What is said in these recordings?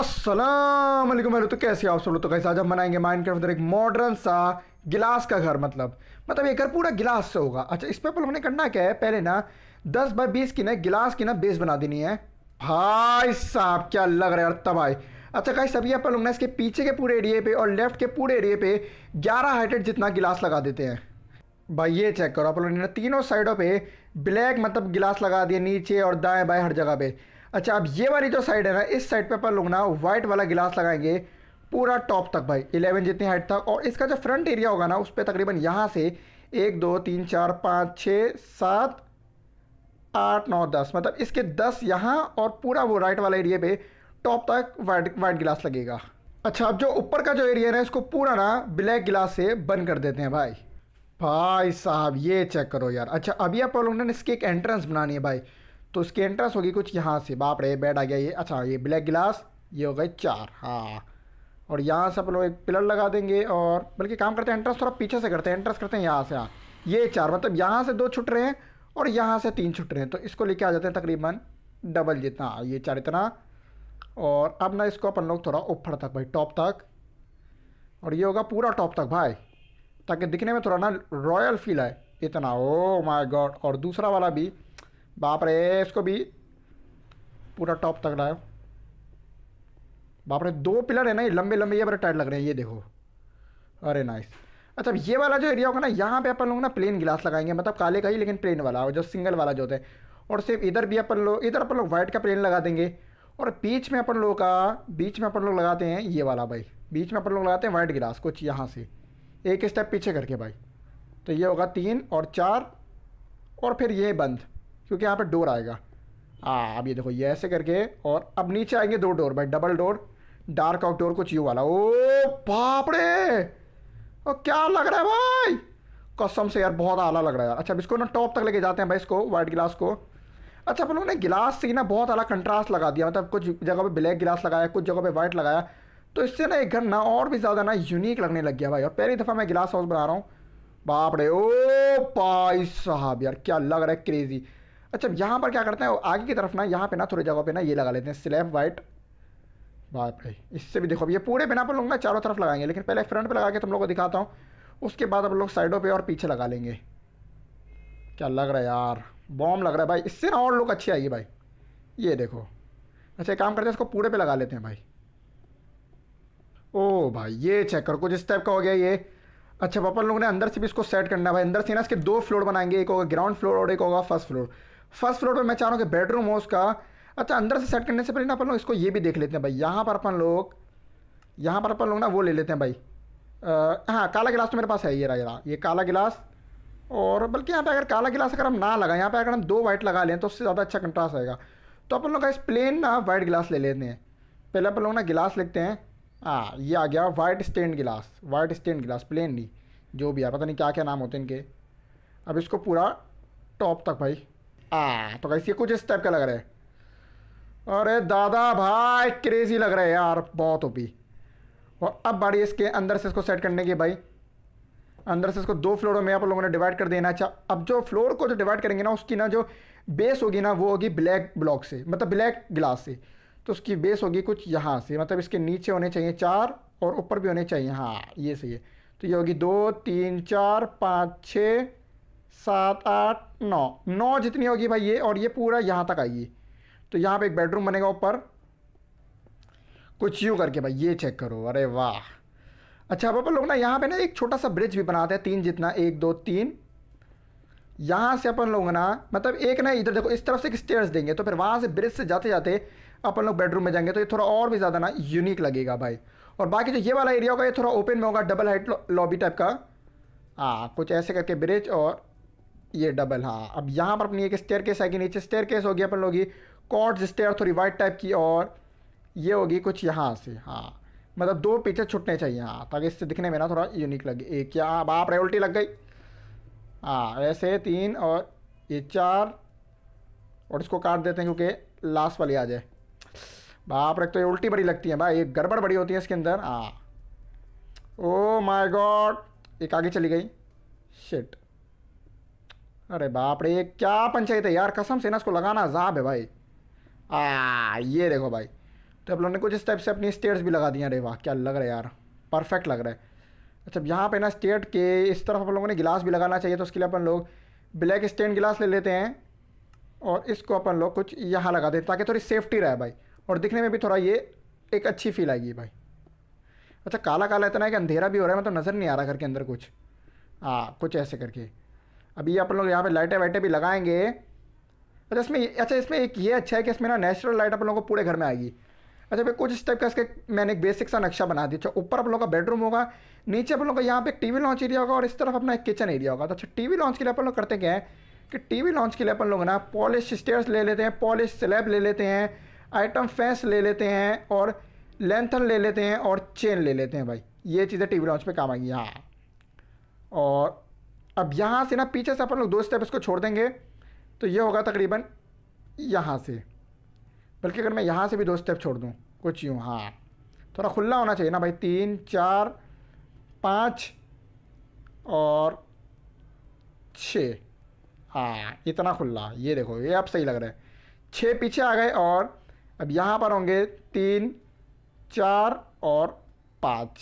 असलम मेरे तो कैसे आप सुनो तो कैसे आज हम बनाएंगे माइंड क्राफ्ट एक मॉडर्न सा गिलास का घर मतलब मतलब ये घर पूरा गिलास से होगा अच्छा इस पर हमने करना क्या है पहले ना दस बाय बीस की ना गिलास की ना बेस बना देनी है भाई साहब क्या लग रहा है तबाही अच्छा कहीं सभी अपन लोग ना इसके पीछे के पूरे एरिए पे और लेफ्ट के पूरे एरिए पे ग्यारह हाइटेड जितना गिलास लगा देते हैं भाई ये चेक करो आप लोगों ने तीनों साइडों पे ब्लैक मतलब गिलास लगा दिए नीचे और दाएं बाएं हर जगह पे अच्छा अब ये वाली जो साइड है ना इस साइड पे अपन लोग ना वाइट वाला गिलास लगाएंगे पूरा टॉप तक भाई इलेवन जितनी हाइट तक और इसका जो फ्रंट एरिया होगा ना उस पर तकरीबन यहाँ से एक दो तीन चार पाँच छः सात आठ नौ दस मतलब इसके दस यहाँ और पूरा वो राइट वाला एरिया पे टॉप तक वाइट वाइट गिलास लगेगा अच्छा अब जो ऊपर का जो एरिया है इसको पूरा ना ब्लैक गिलास से बंद कर देते हैं भाई भाई साहब ये चेक करो यार अच्छा अभी आप लोगों ने इसकी एक एंट्रेंस बनानी है भाई तो इसकी एंट्रेंस होगी कुछ यहाँ से बाप रे बेड आ गया ये अच्छा ये ब्लैक गिलास ये हो गए चार हाँ और यहाँ से अपन लोग एक पिलर लगा देंगे और बल्कि काम करते हैं एंट्रेंस थोड़ा पीछे से करते हैं एंट्रेंस करते हैं यहाँ से हाँ ये चार मतलब यहाँ से दो छुट रहे हैं और यहाँ से तीन छुट रहे हैं तो इसको लेके आ जाते हैं तकरीबन डबल जितना हाँ, ये चार इतना और अब ना इसको अपन लोग थोड़ा ऊपर तक भाई टॉप तक और ये होगा पूरा टॉप तक भाई ताकि दिखने में थोड़ा ना रॉयल फील आए इतना ओ माय गॉड और दूसरा वाला भी बाप रे इसको भी पूरा टॉप तक है बाप रे दो पिलर है ना ये लंबे लंबे ये बड़े टाइट लग रहे हैं ये देखो अरे नाइस अच्छा ये वाला जो एरिया होगा ना यहाँ पे अपन लोग ना प्लेन गिलास लगाएंगे मतलब काले का ही लेकिन प्लेन वाला जो सिंगल वाला जो होता है और सिर्फ इधर भी अपन लोग इधर अपन लोग वाइट का प्लेन लगा देंगे और बीच में अपन लोग का बीच में अपन लोग लगाते हैं ये वाला भाई बीच में अपन लोग लगाते हैं वाइट गिलास कुछ यहाँ से एक स्टेप पीछे करके भाई तो ये होगा तीन और चार और फिर ये बंद क्योंकि यहाँ पर डोर आएगा हाँ अब ये देखो ये ऐसे करके और अब नीचे आएंगे दो डोर भाई double door dark out door कुछ यू वाला ओ पापड़े और क्या लग रहा है भाई कसम से यार बहुत आला लग रहा है यार अच्छा अब इसको ना टॉप तक लेके जाते हैं भाई इसको वाइट गिलास को अच्छा अपन लोगों ने गिलास से ही ना बहुत आला कंट्रास्ट लगा दिया मतलब कुछ जगह पे ब्लैक गिलास लगाया कुछ जगह पे वाइट लगाया तो इससे ना एक घर ना और भी ज़्यादा ना यूनिक लगने लग गया भाई और पहली दफ़ा मैं गिलास हाउस बना रहा हूँ बाप रे ओ पाई साहब यार क्या लग रहा है क्रेज़ी अच्छा यहाँ पर क्या करते हैं आगे की तरफ ना यहाँ पे ना थोड़ी जगह पे ना ये लगा लेते हैं स्लैब वाइट बाप रे इससे भी देखो ये पूरे बिना पर लोग ना चारों तरफ लगाएंगे लेकिन पहले फ्रंट पे लगा के तुम लोग को दिखाता हूँ उसके बाद हम लोग साइडों पे और पीछे लगा लेंगे क्या लग रहा है यार बॉम लग रहा है भाई इससे ना और लुक अच्छी आएगी भाई ये देखो अच्छा एक काम करते हैं इसको पूरे पर लगा लेते हैं भाई ओ भाई ये चेक करो कुछ इस टाइप का हो गया ये अच्छा पापा लोग ने अंदर से भी इसको सेट करना है भाई अंदर से ना इसके दो फ्लोर बनाएंगे एक होगा ग्राउंड फ्लोर और एक होगा फर्स्ट फ्लोर फर्स्ट फ्लोर पर मैं चाह रहा हूँ कि बेडरूम हो उसका अच्छा अंदर से सेट करने से पहले ना अपन लोग इसको ये भी देख लेते हैं भाई यहाँ पर अपन लोग यहाँ पर अपन लोग ना वो ले लेते हैं भाई हाँ काला गिलास तो मेरे पास है ये रहा ये काला गिलास और बल्कि यहाँ पे अगर काला गिलास अगर हम ना लगाएं यहाँ पे अगर हम दो वाइट लगा लें तो उससे ज़्यादा अच्छा कंट्रास्ट आएगा तो अपन लोग इस प्लेन ना वाइट गिलास ले लेते हैं पहले अपन लोग ना गिलास लेते हैं हाँ ये आ गया white stand glass white stand glass plain नहीं जो भी है पता नहीं क्या क्या नाम होते हैं इनके अब इसको पूरा टॉप तक भाई आ हाँ, तो कैसे कुछ इस टाइप का लग रहा है अरे दादा भाई क्रेजी लग रहा है यार बहुत ओपी और अब बाड़ी इसके अंदर से इसको सेट करने की भाई अंदर से इसको दो फ्लोरों में आप लोगों ने डिवाइड कर देना अच्छा अब जो फ्लोर को जो डिवाइड करेंगे ना उसकी ना जो बेस होगी ना वो होगी ब्लैक ब्लॉक से मतलब ब्लैक ग्लास से तो उसकी बेस होगी कुछ यहाँ से मतलब इसके नीचे होने चाहिए चार और ऊपर भी होने चाहिए हाँ ये सही है तो ये होगी दो तीन चार पाँच छः सात आठ नौ नौ जितनी होगी भाई ये और ये पूरा यहाँ तक आएगी तो यहाँ पे एक बेडरूम बनेगा ऊपर कुछ यूँ करके भाई ये चेक करो अरे वाह अच्छा पापा लोग ना यहाँ पे ना एक छोटा सा ब्रिज भी बनाते हैं तीन जितना एक दो तीन यहाँ से अपन लोग ना मतलब एक ना इधर देखो इस तरफ से एक स्टेयर्स देंगे तो फिर वहाँ से ब्रिज से जाते जाते अपन लोग बेडरूम में जाएंगे तो ये थोड़ा और भी ज़्यादा ना यूनिक लगेगा भाई और बाकी जो ये वाला एरिया होगा ये थोड़ा ओपन में होगा डबल हाइट लॉबी टाइप का हाँ कुछ ऐसे करके ब्रिज और ये डबल हाँ अब यहाँ पर अपनी एक स्टेयर केस आएगी नीचे स्टेयर केस होगी अपन लोग कॉर्ड्स स्टेयर थोड़ी वाइट टाइप की और ये होगी कुछ यहाँ से हाँ मतलब दो पिक्चर छुटने चाहिए हाँ ताकि इससे दिखने में ना थोड़ा यूनिक लगे एक क्या अब आप रेवल्टी लग गई हाँ ऐसे तीन और ये चार और इसको काट देते हैं क्योंकि लास्ट वाली आ जाए बाप रख तो ये उल्टी बड़ी लगती है भाई ये गड़बड़ बड़ी होती है इसके अंदर हाँ ओ माय गॉड एक आगे चली गई शिट अरे बाप रे ये क्या पंचायत है यार कसम से ना इसको लगाना अजाब है भाई आ ये देखो भाई तो आप लोगों ने कुछ इस टाइप से अपनी स्टेट्स भी लगा दी अरे वाह क्या लग रहा है यार परफेक्ट लग रहा है अच्छा यहाँ पे ना स्टेट के इस तरफ आप लोगों ने गिलास भी लगाना चाहिए तो उसके लिए अपन लोग ब्लैक स्टेन गिलास ले लेते हैं और इसको अपन लोग कुछ यहाँ लगा देते ताकि थोड़ी सेफ्टी रहे भाई और दिखने में भी थोड़ा ये एक अच्छी फील आएगी भाई अच्छा काला काला इतना है कि अंधेरा भी हो रहा है मतलब नज़र नहीं आ रहा घर के अंदर कुछ हाँ कुछ ऐसे करके अभी अपन लोग यहाँ पे लाइटें वाइटें भी लगाएंगे अच्छा इसमें अच्छा इसमें एक ये अच्छा है कि इसमें ना नेचुरल लाइट अपन लोगों को पूरे घर में आएगी अच्छा भाई कुछ इस टाइप का इसके मैंने एक बेसिक सा नक्शा बना दिया अच्छा ऊपर अपन लोग का बेडरूम होगा नीचे अपन लोग का यहाँ पे एक टीवी लॉन्च एरिया होगा और इस तरफ अपना एक किचन एरिया होगा तो अच्छा टीवी लॉन्च के लिए अपन लोग करते क्या है कि टीवी लॉन्च के लिए अपन लोग ना पॉलिश स्टेयर्स ले लेते हैं पॉलिश स्लैब ले लेते हैं आइटम फैंस ले लेते हैं और लेंथन ले लेते हैं और चेन ले लेते हैं भाई ये चीज़ें टी लॉन्च पर काम आएंगी हाँ और अब यहाँ से ना पीछे से अपन लोग दो स्टेप इसको छोड़ देंगे तो ये होगा तकरीबन यहाँ से बल्कि अगर मैं यहाँ से भी दो स्टेप छोड़ दूँ कुछ यूँ हाँ थोड़ा खुला होना चाहिए ना भाई तीन चार पाँच और छः हाँ इतना खुला ये देखो ये अब सही लग रहा है छः पीछे आ गए और अब यहाँ पर होंगे तीन चार और पाँच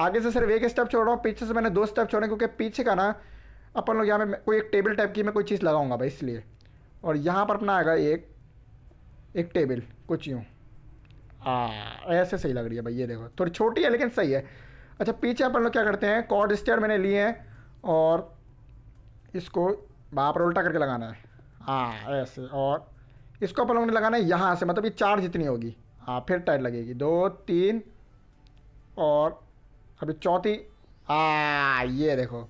आगे से सिर्फ एक स्टेप छोड़ रहा हूँ पीछे से मैंने दो स्टेप छोड़े क्योंकि पीछे का ना अपन लोग यहाँ पे कोई एक टेबल टाइप की मैं कोई चीज़ लगाऊंगा भाई इसलिए और यहाँ पर अपना आएगा एक एक टेबल कुछ यूँ ऐसे सही लग रही है भाई ये देखो थोड़ी छोटी है लेकिन सही है अच्छा पीछे अपन लोग क्या करते हैं कॉर्ड स्टेयर मैंने लिए हैं और इसको बाप पर उल्टा करके लगाना है हाँ ऐसे और इसको अपन लोगों ने लगाना है यहाँ से मतलब ये चार जितनी होगी हाँ फिर टाइट लगेगी दो तीन और अभी चौथी आ ये देखो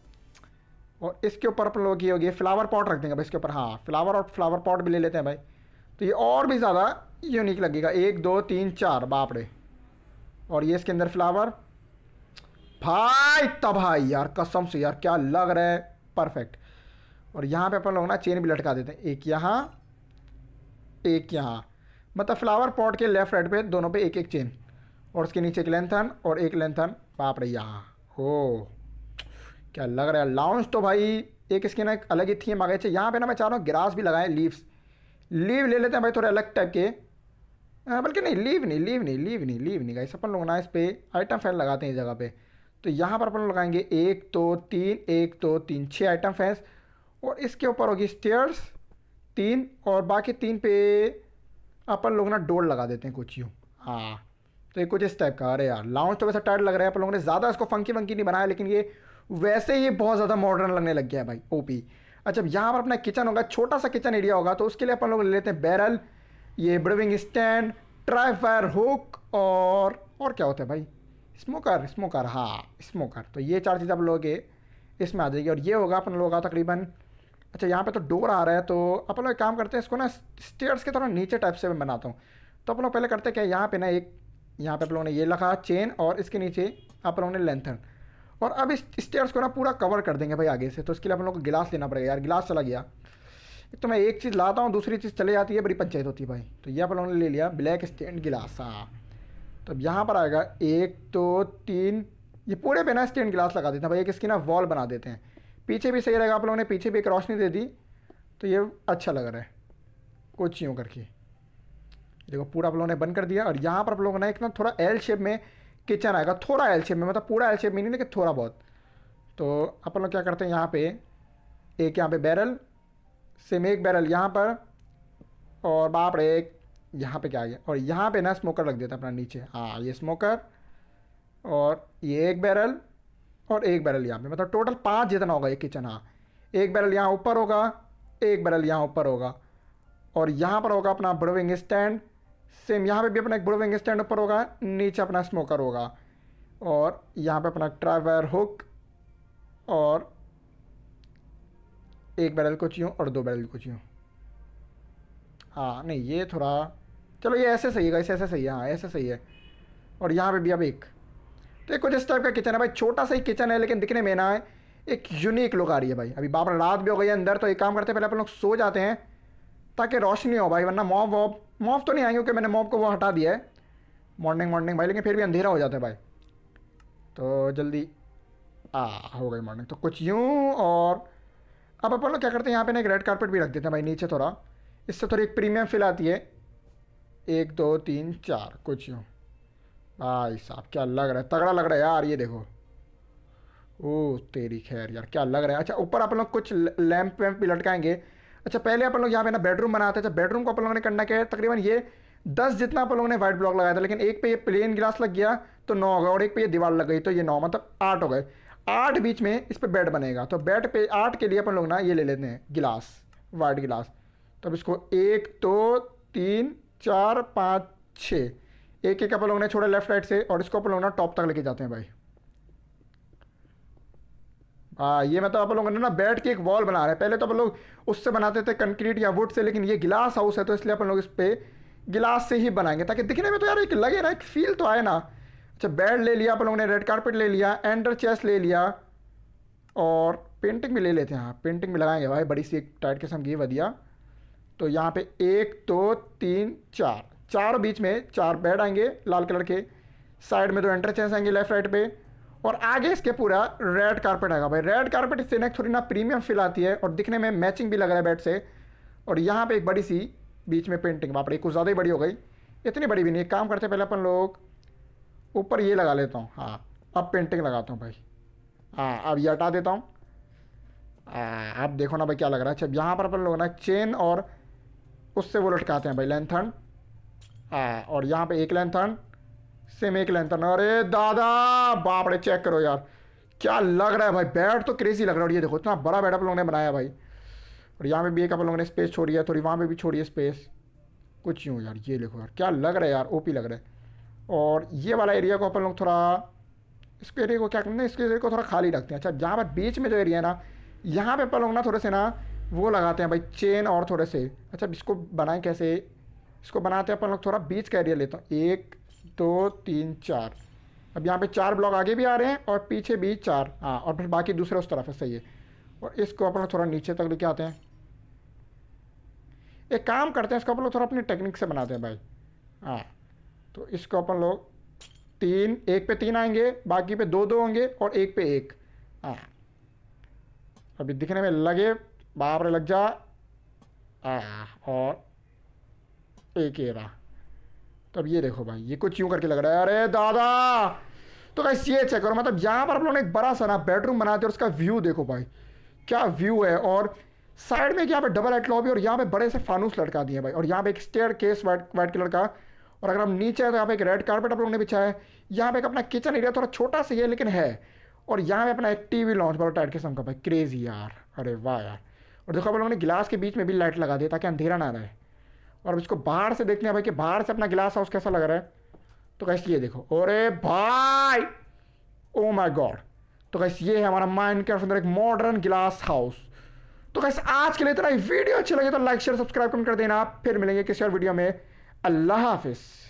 और इसके ऊपर अपन लोग ये होगी फ्लावर पॉट रख देंगे भाई इसके ऊपर हाँ फ्लावर और फ्लावर पॉट भी ले लेते हैं भाई तो ये और भी ज़्यादा यूनिक लगेगा एक दो तीन चार बाप रे और ये इसके अंदर फ्लावर भाई तबाही यार कसम से यार क्या लग रहा है परफेक्ट और यहाँ पे अपन लोग ना चेन भी लटका देते हैं एक यहाँ एक यहाँ मतलब फ्लावर पॉट के लेफ्ट राइट पे दोनों पे एक एक चेन और उसके नीचे एक लेंथन और एक लेंथन बाप पापड़ैया हो क्या लग रहा है लाउंज तो भाई एक इसके ना अलग ही थीम आ गई यहाँ पे ना मैं चाह रहा हूँ ग्रास भी लगाएं लीव्स लीव ले लेते हैं भाई थोड़े अलग टाइप के बल्कि नहीं लीव नहीं लीव नहीं लीव नहीं लीव नहीं गाइस अपन लोग ना इस पर आइटम फैन लगाते हैं इस जगह पे तो यहाँ पर अपन लगाएंगे एक तो तीन एक तो तीन छः आइटम फैंस और इसके ऊपर होगी स्टेयर्स तीन और बाकी तीन पे अपन लोग ना डोर लगा देते हैं कुछ यूँ हाँ तो ये कुछ इस टाइप का अरे यार लाउंज तो वैसा टाइट लग रहा है आप लोगों ने ज़्यादा इसको फंकी वंकी नहीं बनाया लेकिन ये वैसे ही बहुत ज़्यादा मॉडर्न लगने लग गया है भाई ओपी अच्छा यहाँ पर अपना किचन होगा छोटा सा किचन एरिया होगा तो उसके लिए अपन लोग ले लेते हैं बैरल ये ब्रिविंग स्टैंड ट्राई फायर हुक और और क्या होता है भाई स्मोकर स्मोकर हाँ स्मोकर तो ये चार चीज़ आप लोग इसमें आ जाएगी और ये होगा अपन लोगों का तकरीबन अच्छा यहाँ पर तो डोर आ रहा है तो अपन लोग काम करते हैं इसको ना स्टेयर्स के थोड़ा नीचे टाइप से मैं बनाता हूँ तो अपन लोग पहले करते हैं क्या यहाँ पर ना एक यहाँ पे आप लोगों ने ये लिखा चेन और इसके नीचे आप लोगों ने लेंथन और अब इस स्टेयर्स को ना पूरा कवर कर देंगे भाई आगे से तो इसके लिए हम लोग को गिलास लेना पड़ेगा यार गिलास चला गया तो मैं एक चीज़ लाता हूँ दूसरी चीज़ चले जाती है बड़ी पंचायत होती है भाई तो ये आप लोगों ने ले लिया ब्लैक स्टैंड गिलास हाँ तो अब यहाँ पर आएगा एक दो तो, तीन ये पूरे पे ना स्टैंड गिलास लगा देते हैं भाई एक इसकी ना वॉल बना देते हैं पीछे भी सही रहेगा आप लोगों ने पीछे भी एक रोशनी दे दी तो ये अच्छा लग रहा है कुछ यूँ करके देखो पूरा आप लोगों ने बंद कर दिया और यहाँ पर आप लोगों ने एक ना थोड़ा एल शेप में किचन आएगा थोड़ा एल शेप में मतलब पूरा एल शेप में नहीं लेकिन थोड़ा बहुत तो अपन लोग क्या करते हैं यहाँ पे एक यहाँ पे बैरल सेम एक बैरल यहाँ पर और बाप रे एक यहाँ पे क्या आ गया और यहाँ पे ना स्मोकर रख देता अपना नीचे हाँ ये स्मोकर और ये एक बैरल और एक बैरल यहाँ पे मतलब टोटल पाँच जितना होगा ये किचन हाँ एक बैरल यहाँ ऊपर होगा एक बैरल यहाँ ऊपर होगा और यहाँ पर होगा अपना ब्रोविंग स्टैंड सेम यहाँ पे भी अपना एक बुरा विंग स्टैंड ऊपर होगा नीचे अपना स्मोकर होगा और यहाँ पे अपना ट्राइवायर हुक और एक बैरल को यूँ और दो बैरल को यूँ हाँ नहीं ये थोड़ा चलो ये ऐसे सही है इसे ऐसे सही है हाँ ऐसे सही है और यहाँ पे भी अब एक तो एक कुछ इस टाइप का किचन है भाई छोटा सा ही किचन है लेकिन दिखने में ना है एक यूनिक लुक आ रही है भाई अभी बाप रात भी हो गई है अंदर तो एक काम करते हैं पहले अपन लोग सो जाते हैं ताकि रोशनी हो भाई वरना मॉब वॉब मॉफ तो नहीं आएंगे क्योंकि मैंने मॉफ को वो हटा दिया है मॉर्निंग मॉर्निंग भाई लेकिन फिर भी अंधेरा हो जाता है भाई तो जल्दी आ हो गई मॉर्निंग तो कुछ यूँ और अब अपन लोग क्या करते हैं यहाँ पे ना एक रेड कारपेट भी रख देते हैं भाई नीचे थोड़ा इससे थोड़ी एक प्रीमियम फील आती है एक दो तीन चार कुछ यूँ भाई साहब क्या लग रहा है तगड़ा लग रहा है यार ये देखो ओ तेरी खैर यार क्या लग रहा है अच्छा ऊपर अपन लोग कुछ लैंप वैम्प भी लटकाएंगे अच्छा पहले अपन लोग यहाँ पे ना बेडरूम बनाते थे अच्छा बेडरूम को अपन लोगों ने करना क्या है तकरीबन ये दस जितना अपन लोगों ने व्हाइट ब्लॉक लगाया था लेकिन एक पे ये प्लेन गिलास लग गया तो नौ हो गया और एक पे ये दीवार लग गई तो ये नौ मतलब आठ हो गए आठ बीच में इस पर बेड बनेगा तो बेड पे आठ के लिए अपन लोग ना ये ले लेते हैं गिलास वाइट गिलास तो अब इसको एक दो तीन चार पाँच छः एक एक अपन लोगों ने छोड़ा लेफ्ट राइट से और इसको अपन लोग ना टॉप तक लेके जाते हैं भाई हाँ ये मतलब आप लोगों ने ना बैठ के एक वॉल बना रहे हैं पहले तो आप लोग उससे बनाते थे कंक्रीट या वुड से लेकिन ये गिलास हाउस है तो इसलिए अपन लोग इस पर गिलास से ही बनाएंगे ताकि दिखने में तो यार एक लगे ना एक फील तो आए ना अच्छा बेड ले लिया आप लोगों ने रेड कारपेट ले लिया एंडर चेस ले लिया और पेंटिंग भी ले लेते हैं हाँ पेंटिंग भी लगाएंगे भाई बड़ी सी एक टाइट किस्म की वधिया तो यहाँ पे एक दो तीन चार चार बीच में चार बेड आएंगे लाल कलर के साइड में दो एंटर चेस आएंगे लेफ्ट राइट पे और आगे इसके पूरा रेड कारपेट आएगा भाई रेड कारपेट इससे नेक थोड़ी ना प्रीमियम फील आती है और दिखने में मैचिंग भी लग रहा है बेड से और यहाँ पे एक बड़ी सी बीच में पेंटिंग वहाँ पर कुछ ज़्यादा ही बड़ी हो गई इतनी बड़ी भी नहीं काम करते पहले अपन लोग ऊपर ये लगा लेता हूँ हाँ अब पेंटिंग लगाता हूँ भाई हाँ अब ये हटा देता हूँ आप देखो ना भाई क्या लग रहा है अच्छा यहाँ पर अपन लोग ना चेन और उससे वो लटकाते हैं भाई लेंथन हाँ, और यहाँ पर एक लेंथन सेम एक लेंथ अरे दादा बाप रे चेक करो यार क्या लग रहा है भाई बैट तो क्रेजी लग रहा है और ये देखो इतना बड़ा बैट आप लोगों ने बनाया भाई और यहाँ पे भी एक आप लोगों ने स्पेस छोड़ी है थोड़ी वहाँ पे भी छोड़ी है स्पेस कुछ यूँ यार ये देखो यार क्या लग रहा है यार ओपी लग रहा है और ये वाला एरिया को अपन लोग थोड़ा इसके एरिया को क्या करना इसके एरिया को थोड़ा खाली रखते हैं अच्छा जहाँ पर बीच में जो एरिया है ना यहाँ पे अपन लोग ना थोड़े से ना वो लगाते हैं भाई चेन और थोड़े से अच्छा इसको बनाएं कैसे इसको बनाते हैं अपन लोग थोड़ा बीच का एरिया लेते हैं एक दो तीन चार अब यहाँ पे चार ब्लॉक आगे भी आ रहे हैं और पीछे भी चार हाँ और फिर बाकी दूसरा उस तरफ है सही है और इसको अपन थोड़ा नीचे तक लेके आते हैं एक काम करते हैं इसको अपन लोग थोड़ा अपनी टेक्निक से बनाते हैं भाई हाँ तो इसको अपन लोग तीन एक पे तीन आएंगे बाकी पे दो दो होंगे और एक पे एक हाँ अभी दिखने में लगे बाबरे लग जा आ हाँ, और एक ये रहा तब ये देखो भाई ये कुछ यूँ करके लग रहा है अरे दादा तो कैसे ये चेक करो मतलब यहाँ पर आप लोगों ने एक बड़ा सा ना बेडरूम बनाते और उसका व्यू देखो भाई क्या व्यू है और साइड में यहाँ पे डबल एट लॉबी और यहाँ पे बड़े से फानूस लटका दिए भाई और यहाँ पे एक staircase white white colour का और अगर हम नीचे हैं तो यहाँ पे एक रेड कारपेट आप लोगों ने बिछाया है यहाँ पे एक अपना किचन एरिया थोड़ा छोटा सा ही है लेकिन है और यहाँ पे अपना एक वी लॉन्च बड़ा टाइट किस्म का भाई क्रेजी यार अरे वाह यार और देखो आप लोगों ने गिलास के बीच में भी लाइट लगा दी ताकि अंधेरा ना रहे और इसको बाहर से देखते हैं भाई कि बाहर से अपना गिलास हाउस कैसा लग रहा है तो कैसे ये देखो अरे भाई ओ माई गॉड तो कैसे ये है हमारा माइंड के अंदर एक मॉडर्न गिलास हाउस तो कैसे आज के लिए इतना वीडियो अच्छी लगे तो लाइक शेयर सब्सक्राइब कमेंट कर देना आप फिर मिलेंगे किसी और वीडियो में अल्लाह हाफिज़